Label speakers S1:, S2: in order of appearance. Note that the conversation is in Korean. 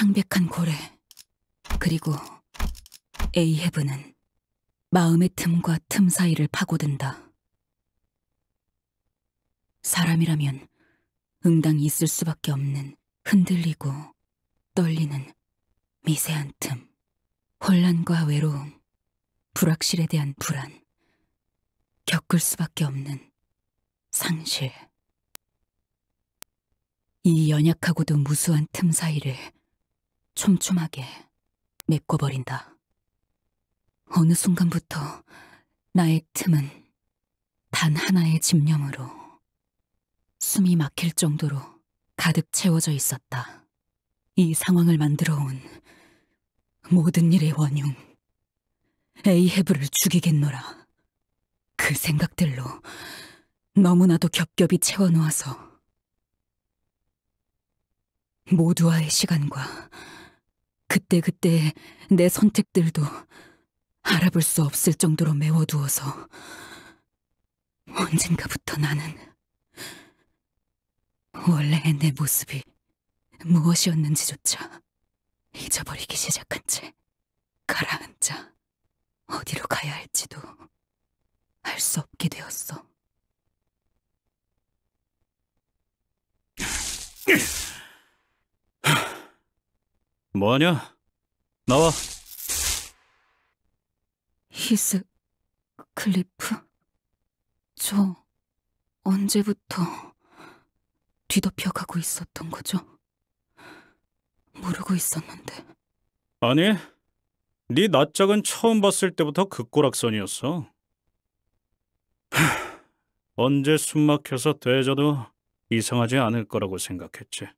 S1: 창백한 고래 그리고 에이헤브는 마음의 틈과 틈 사이를 파고든다. 사람이라면 응당 있을 수밖에 없는 흔들리고 떨리는 미세한 틈, 혼란과 외로움, 불확실에 대한 불안, 겪을 수밖에 없는 상실. 이 연약하고도 무수한 틈 사이를 촘촘하게 메꿔버린다. 어느 순간부터 나의 틈은 단 하나의 집념으로 숨이 막힐 정도로 가득 채워져 있었다. 이 상황을 만들어 온 모든 일의 원흉, 에이헤브를 죽이겠노라. 그 생각들로 너무나도 겹겹이 채워놓아서 모두와의 시간과 그때그때내 선택들도 알아볼 수 없을 정도로 메워두어서 언젠가부터 나는 원래의 내 모습이 무엇이었는지조차
S2: 잊어버리기 시작한 채
S1: 가라앉아
S2: 어디로 가야 할지도 알 수 없게 되었어.
S1: 뭐하냐? 나와.
S2: 히스 클리프? 저 언제부터 뒤덮여가고 있었던 거죠? 모르고 있었는데.
S1: 아니, 네 낯짝은 처음 봤을 때부터 극고락선이었어. 그 하,
S2: 언제 숨막혀서 되져도 이상하지 않을 거라고 생각했지.